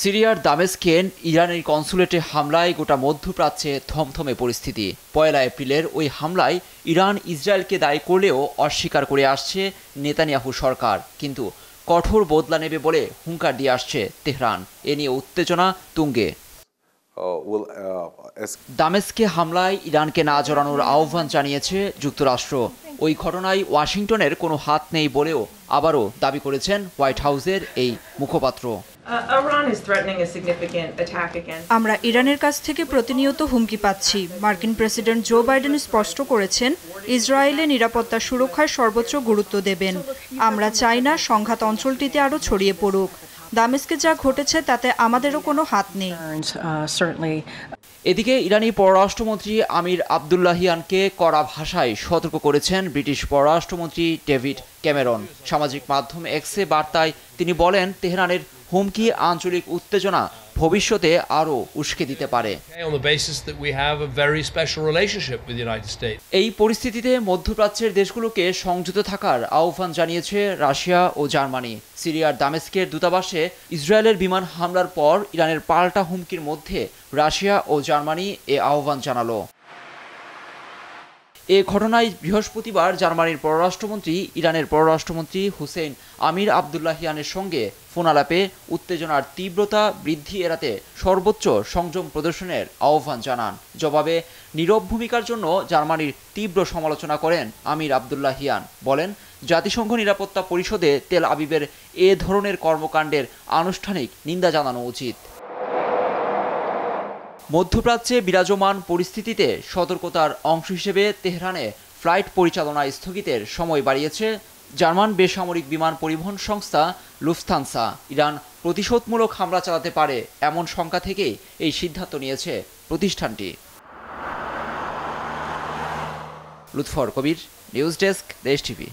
সিরিয়ার দামেস্কেন ইরানের কনসুলেটে হামলায় গোটা মধ্যপ্রাচ্যে থমথমে পরিস্থিতি পয়লা এপ্রিলের ওই হামলায় ইরান ইসরায়েলকে দায়ী করলেও অস্বীকার করে আসছে নেতানিয়াহু সরকার কিন্তু কঠোর বদলা নেবে বলে হুঙ্কার দিয়ে আসছে তেহরান এ নিয়ে উত্তেজনা তুঙ্গে uh, uh, দামেস্কে হামলায় ইরানকে না জড়ানোর আহ্বান জানিয়েছে যুক্তরাষ্ট্র ওই ঘটনায় ওয়াশিংটনের কোনো হাত নেই বলেও আবারও দাবি করেছেন হোয়াইট হাউসের এই মুখপাত্র আমরা ইরানের কাছ থেকে প্রতিনিয়ত হুমকি পাচ্ছি মার্কিন প্রেসিডেন্ট জো বাইডেন স্পষ্ট করেছেন ইসরায়েলের নিরাপত্তা সুরক্ষায় সর্বোচ্চ গুরুত্ব দেবেন আমরা চাই না সংঘাত অঞ্চলটিতে আরও ছড়িয়ে পড়ুক দামেস্কে যা ঘটেছে তাতে আমাদেরও কোনো হাত নেই এদিকে ইরানি পররাষ্ট্রমন্ত্রী আমির আবদুল্লাহিয়ানকে কড়া ভাষায় সতর্ক করেছেন ব্রিটিশ পররাষ্ট্রমন্ত্রী ডেভিড ক্যামেরন সামাজিক মাধ্যম এক্সে বার্তায় তিনি বলেন তেহরানের হুমকি আঞ্চলিক উত্তেজনা ভবিষ্যতে আরও উস্কে দিতে পারে এই পরিস্থিতিতে মধ্যপ্রাচ্যের দেশগুলোকে সংযত থাকার আহ্বান জানিয়েছে রাশিয়া ও জার্মানি সিরিয়ার দামেস্কের দূতাবাসে ইসরায়েলের বিমান হামলার পর ইরানের পাল্টা হুমকির মধ্যে রাশিয়া ও জার্মানি এ আহ্বান জানালো এ ঘটনায় বৃহস্পতিবার জার্মানির পররাষ্ট্রমন্ত্রী ইরানের পররাষ্ট্রমন্ত্রী হুসেন আমির আবদুল্লাহিয়ানের সঙ্গে ফোনালাপে উত্তেজনার তীব্রতা বৃদ্ধি এড়াতে সর্বোচ্চ সংযম প্রদর্শনের আহ্বান জানান জবাবে নীরব ভূমিকার জন্য জার্মানির তীব্র সমালোচনা করেন আমির আবদুল্লাহিয়ান বলেন জাতিসংঘ নিরাপত্তা পরিষদে তেল আবিবের এ ধরনের কর্মকাণ্ডের আনুষ্ঠানিক নিন্দা জানানো উচিত মধ্যপ্রাচ্যে বিরাজমান পরিস্থিতিতে সতর্কতার অংশ হিসেবে তেহরানে ফ্লাইট পরিচালনা স্থগিতের সময় বাড়িয়েছে জার্মান বেসামরিক বিমান পরিবহন সংস্থা লুফথানসা ইরান প্রতিশোধমূলক হামলা চালাতে পারে এমন শঙ্কা থেকেই এই সিদ্ধান্ত নিয়েছে প্রতিষ্ঠানটি Lutfor Kabir news desk Desh TV